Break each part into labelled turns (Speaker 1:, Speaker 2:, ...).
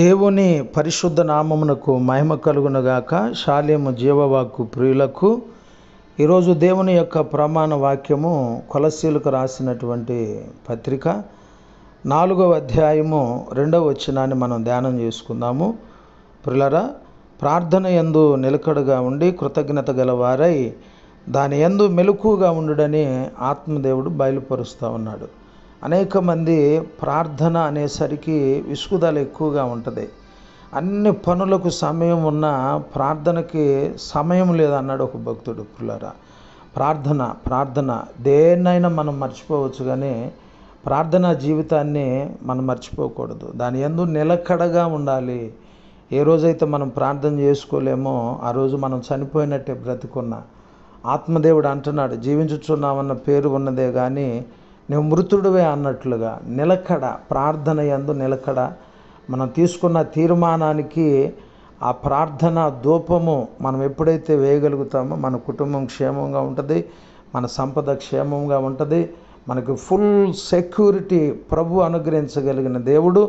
Speaker 1: దేవుని పరిశుద్ధ నామమునకు మహిమ కలుగునగాక శాలేము జీవవాక్కు ప్రియులకు ఈరోజు దేవుని యొక్క ప్రమాణ వాక్యము కొలసీలకు రాసినటువంటి పత్రిక నాలుగవ అధ్యాయము రెండవ వచనాన్ని మనం ధ్యానం చేసుకుందాము ప్రిలరా ప్రార్థన ఎందు నిలకడగా ఉండి కృతజ్ఞత గలవారై దాని ఎందు మెలకుగా ఉండడని ఆత్మదేవుడు బయలుపరుస్తూ ఉన్నాడు అనేక మంది ప్రార్థన అనేసరికి విసుగుదల ఎక్కువగా ఉంటుంది అన్ని పనులకు సమయం ఉన్న ప్రార్థనకి సమయం లేదన్నాడు ఒక భక్తుడు పుల్లరా ప్రార్థన ప్రార్థన దేన్నైనా మనం మర్చిపోవచ్చు కానీ ప్రార్థనా జీవితాన్ని మనం మర్చిపోకూడదు దాని ఎందు నిలకడగా ఉండాలి ఏ రోజైతే మనం ప్రార్థన చేసుకోలేమో ఆ రోజు మనం చనిపోయినట్టే బ్రతుకున్నా ఆత్మదేవుడు అంటున్నాడు జీవించుచున్నామన్న పేరు ఉన్నదే కానీ నువ్వు మృతుడువే అన్నట్లుగా నిలకడ ప్రార్థన ఎందు నిలకడ మనం తీసుకున్న తీర్మానానికి ఆ ప్రార్థన దూపము మనం ఎప్పుడైతే వేయగలుగుతామో మన కుటుంబం క్షేమంగా ఉంటుంది మన సంపద క్షేమంగా ఉంటుంది మనకు ఫుల్ సెక్యూరిటీ ప్రభు అనుగ్రహించగలిగిన దేవుడు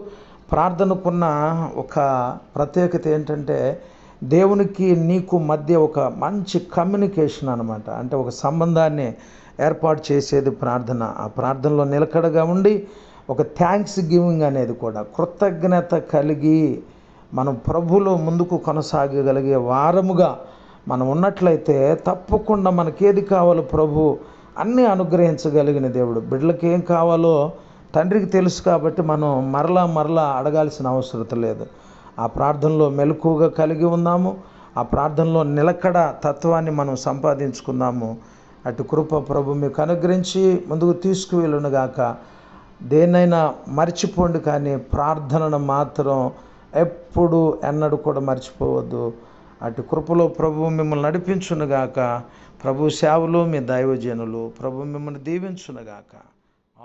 Speaker 1: ప్రార్థనకున్న ఒక ప్రత్యేకత ఏంటంటే దేవునికి నీకు మధ్య ఒక మంచి కమ్యూనికేషన్ అనమాట అంటే ఒక సంబంధాన్ని ఏర్పాటు చేసేది ప్రార్థన ఆ ప్రార్థనలో నిలకడగా ఉండి ఒక థ్యాంక్స్ గివింగ్ అనేది కూడా కృతజ్ఞత కలిగి మనం ప్రభులో ముందుకు కొనసాగగలిగే వారముగా మనం ఉన్నట్లయితే తప్పకుండా మనకేది కావాలో ప్రభు అన్నీ అనుగ్రహించగలిగిన దేవుడు బిడ్డలకి ఏం కావాలో తండ్రికి తెలుసు కాబట్టి మనం మరలా మరలా అడగాల్సిన అవసరం లేదు ఆ ప్రార్థనలో మెలకువగా కలిగి ఉందాము ఆ ప్రార్థనలో నిలకడ తత్వాన్ని మనం సంపాదించుకుందాము అటు కృప ప్రభు మీకు అనుగ్రహించి ముందుకు తీసుకువెళ్ళునుగాక దేన్నైనా మర్చిపోండి కానీ ప్రార్థనను మాత్రం ఎప్పుడు ఎన్నడూ కూడా మర్చిపోవద్దు అటు కృపలో ప్రభు మిమ్మల్ని నడిపించునుగాక ప్రభు సేవలు మీ దైవజనులు ప్రభు మిమ్మల్ని దీవించునుగాక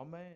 Speaker 1: ఆమె